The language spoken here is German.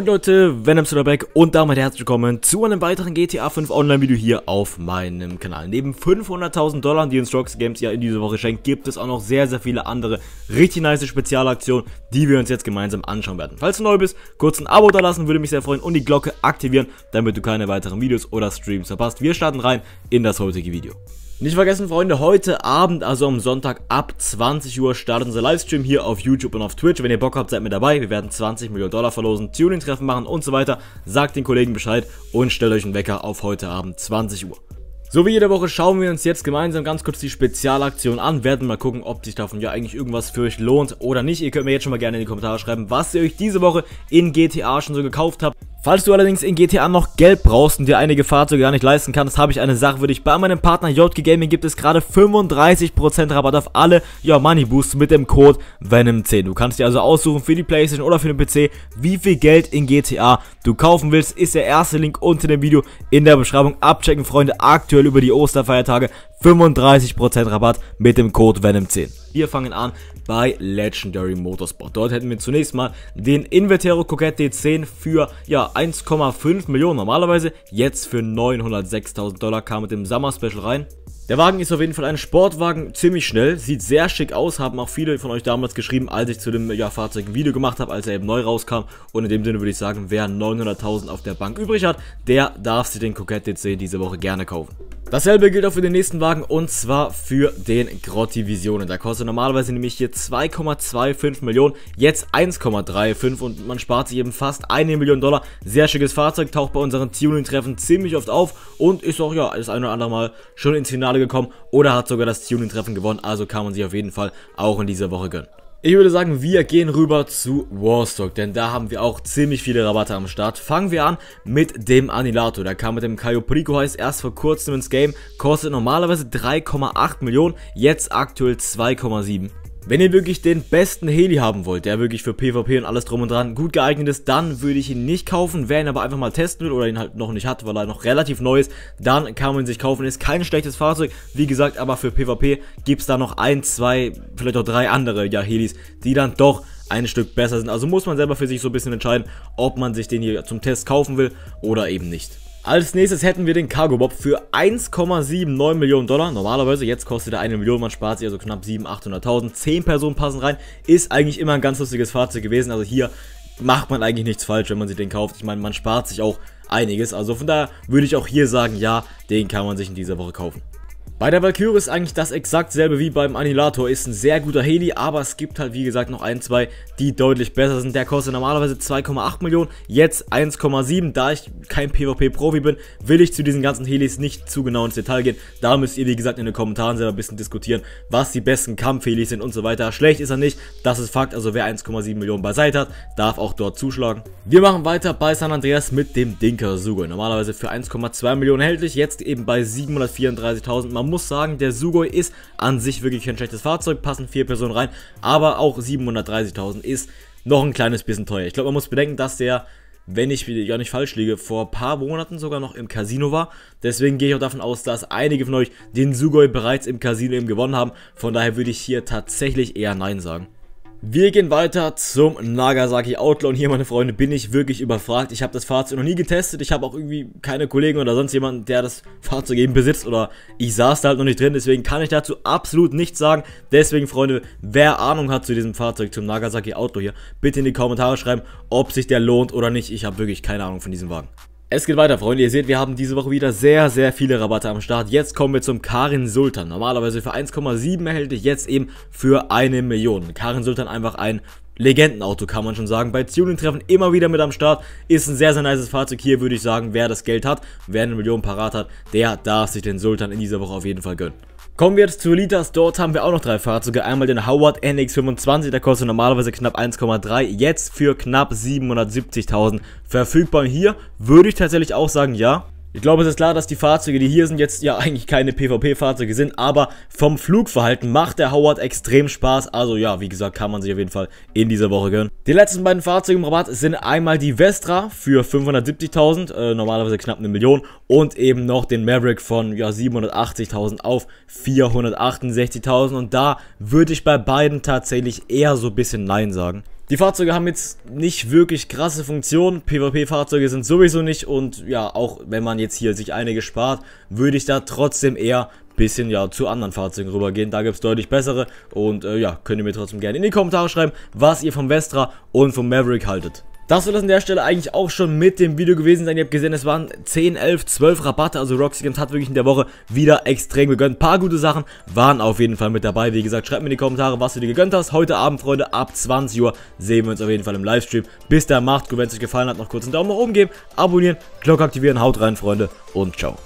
Moin Leute, Venom Back und damit herzlich willkommen zu einem weiteren GTA 5 Online Video hier auf meinem Kanal. Neben 500.000 Dollar, die uns Rocks Games ja in dieser Woche schenkt, gibt es auch noch sehr, sehr viele andere richtig nice Spezialaktionen, die wir uns jetzt gemeinsam anschauen werden. Falls du neu bist, kurz ein Abo da lassen, würde mich sehr freuen und die Glocke aktivieren, damit du keine weiteren Videos oder Streams verpasst. Wir starten rein in das heutige Video. Nicht vergessen, Freunde, heute Abend, also am Sonntag ab 20 Uhr, startet unser Livestream hier auf YouTube und auf Twitch. Wenn ihr Bock habt, seid mit dabei. Wir werden 20 Millionen Dollar verlosen, Tuning-Treffen machen und so weiter. Sagt den Kollegen Bescheid und stellt euch einen Wecker auf heute Abend 20 Uhr. So wie jede Woche schauen wir uns jetzt gemeinsam ganz kurz die Spezialaktion an, werden mal gucken, ob sich davon ja eigentlich irgendwas für euch lohnt oder nicht. Ihr könnt mir jetzt schon mal gerne in die Kommentare schreiben, was ihr euch diese Woche in GTA schon so gekauft habt. Falls du allerdings in GTA noch Geld brauchst und dir einige Fahrzeuge gar nicht leisten kannst, habe ich eine Sache für dich. Bei meinem Partner JG Gaming gibt es gerade 35% Rabatt auf alle Your Money Boosts mit dem Code Venom10. Du kannst dir also aussuchen für die Playstation oder für den PC, wie viel Geld in GTA du kaufen willst. Ist der erste Link unter dem Video in der Beschreibung. Abchecken, Freunde, aktuell über die Osterfeiertage 35% Rabatt mit dem Code Venom10. Wir fangen an bei Legendary Motorsport. Dort hätten wir zunächst mal den Invertero Coquette D10 für ja 1,5 Millionen normalerweise, jetzt für 906.000 Dollar kam mit dem Summer Special rein. Der Wagen ist auf jeden Fall ein Sportwagen, ziemlich schnell, sieht sehr schick aus, haben auch viele von euch damals geschrieben, als ich zu dem ja, Fahrzeug ein Video gemacht habe, als er eben neu rauskam. Und in dem Sinne würde ich sagen, wer 900.000 auf der Bank übrig hat, der darf sich den Coquette D10 diese Woche gerne kaufen. Dasselbe gilt auch für den nächsten Wagen und zwar für den Grotti Visionen. Der kostet normalerweise nämlich hier 2,25 Millionen, jetzt 1,35 und man spart sich eben fast eine Million Dollar. Sehr schickes Fahrzeug, taucht bei unseren Tuning-Treffen ziemlich oft auf und ist auch ja das ein oder andere Mal schon ins Finale gekommen oder hat sogar das Tuning-Treffen gewonnen. Also kann man sich auf jeden Fall auch in dieser Woche gönnen. Ich würde sagen, wir gehen rüber zu Warstock, denn da haben wir auch ziemlich viele Rabatte am Start. Fangen wir an mit dem Anilato. Der kam mit dem Caioprico heißt erst vor kurzem ins Game, kostet normalerweise 3,8 Millionen, jetzt aktuell 2,7. Wenn ihr wirklich den besten Heli haben wollt, der wirklich für PvP und alles drum und dran gut geeignet ist, dann würde ich ihn nicht kaufen. Wer ihn aber einfach mal testen will oder ihn halt noch nicht hat, weil er noch relativ neu ist, dann kann man ihn sich kaufen. Ist kein schlechtes Fahrzeug, wie gesagt, aber für PvP gibt es da noch ein, zwei, vielleicht auch drei andere ja, Helis, die dann doch ein Stück besser sind. Also muss man selber für sich so ein bisschen entscheiden, ob man sich den hier zum Test kaufen will oder eben nicht. Als nächstes hätten wir den Cargo Bob für 1,79 Millionen Dollar. Normalerweise, jetzt kostet er eine Million, man spart sich also knapp 700.000, 800.000. 10 Personen passen rein. Ist eigentlich immer ein ganz lustiges Fahrzeug gewesen. Also hier macht man eigentlich nichts falsch, wenn man sich den kauft. Ich meine, man spart sich auch einiges. Also von daher würde ich auch hier sagen, ja, den kann man sich in dieser Woche kaufen. Bei der Valkyrie ist eigentlich das exakt selbe wie beim Annihilator, ist ein sehr guter Heli, aber es gibt halt wie gesagt noch ein, zwei, die deutlich besser sind. Der kostet normalerweise 2,8 Millionen, jetzt 1,7. Da ich kein PvP-Profi bin, will ich zu diesen ganzen Helis nicht zu genau ins Detail gehen. Da müsst ihr wie gesagt in den Kommentaren selber ein bisschen diskutieren, was die besten Kampfhelis sind und so weiter. Schlecht ist er nicht, das ist Fakt, also wer 1,7 Millionen beiseite hat, darf auch dort zuschlagen. Wir machen weiter bei San Andreas mit dem Dinker Sugo. Normalerweise für 1,2 Millionen erhältlich, jetzt eben bei 734.000 Mammut muss sagen, der Sugoi ist an sich wirklich kein schlechtes Fahrzeug, passen vier Personen rein, aber auch 730.000 ist noch ein kleines bisschen teuer. Ich glaube, man muss bedenken, dass der wenn ich gar nicht falsch liege, vor ein paar Monaten sogar noch im Casino war. Deswegen gehe ich auch davon aus, dass einige von euch den Sugoi bereits im Casino eben gewonnen haben. Von daher würde ich hier tatsächlich eher Nein sagen. Wir gehen weiter zum Nagasaki Outlaw und hier, meine Freunde, bin ich wirklich überfragt. Ich habe das Fahrzeug noch nie getestet. Ich habe auch irgendwie keine Kollegen oder sonst jemanden, der das Fahrzeug eben besitzt oder ich saß da halt noch nicht drin. Deswegen kann ich dazu absolut nichts sagen. Deswegen, Freunde, wer Ahnung hat zu diesem Fahrzeug, zum Nagasaki Outlaw hier, bitte in die Kommentare schreiben, ob sich der lohnt oder nicht. Ich habe wirklich keine Ahnung von diesem Wagen. Es geht weiter, Freunde. Ihr seht, wir haben diese Woche wieder sehr, sehr viele Rabatte am Start. Jetzt kommen wir zum Karin Sultan. Normalerweise für 1,7 erhält ich jetzt eben für eine Million. Karin Sultan einfach ein Legendenauto, kann man schon sagen. Bei Tuning-Treffen immer wieder mit am Start. Ist ein sehr, sehr nices Fahrzeug. Hier würde ich sagen, wer das Geld hat, wer eine Million parat hat, der darf sich den Sultan in dieser Woche auf jeden Fall gönnen. Kommen wir jetzt zu Litas. Dort haben wir auch noch drei Fahrzeuge. Einmal den Howard NX25, der kostet normalerweise knapp 1,3, jetzt für knapp 770.000 verfügbar. Und hier würde ich tatsächlich auch sagen, ja, ich glaube, es ist klar, dass die Fahrzeuge, die hier sind, jetzt ja eigentlich keine PvP-Fahrzeuge sind, aber vom Flugverhalten macht der Howard extrem Spaß. Also ja, wie gesagt, kann man sich auf jeden Fall in dieser Woche gönnen. Die letzten beiden Fahrzeuge im Rabatt sind einmal die Vestra für 570.000, äh, normalerweise knapp eine Million, und eben noch den Maverick von ja 780.000 auf 468.000 und da würde ich bei beiden tatsächlich eher so ein bisschen Nein sagen. Die Fahrzeuge haben jetzt nicht wirklich krasse Funktionen. PvP-Fahrzeuge sind sowieso nicht. Und ja, auch wenn man jetzt hier sich einige spart, würde ich da trotzdem eher bisschen ja zu anderen Fahrzeugen rübergehen. Da gibt es deutlich bessere. Und äh, ja, könnt ihr mir trotzdem gerne in die Kommentare schreiben, was ihr vom Vestra und vom Maverick haltet. Das soll das an der Stelle eigentlich auch schon mit dem Video gewesen sein. Ihr habt gesehen, es waren 10, 11, 12 Rabatte. Also Roxy Games hat wirklich in der Woche wieder extrem gegönnt. Ein paar gute Sachen waren auf jeden Fall mit dabei. Wie gesagt, schreibt mir in die Kommentare, was du dir gegönnt hast. Heute Abend, Freunde, ab 20 Uhr sehen wir uns auf jeden Fall im Livestream. Bis da macht gut. Wenn es euch gefallen hat, noch kurz einen Daumen nach oben geben, abonnieren, Glocke aktivieren. Haut rein, Freunde und ciao.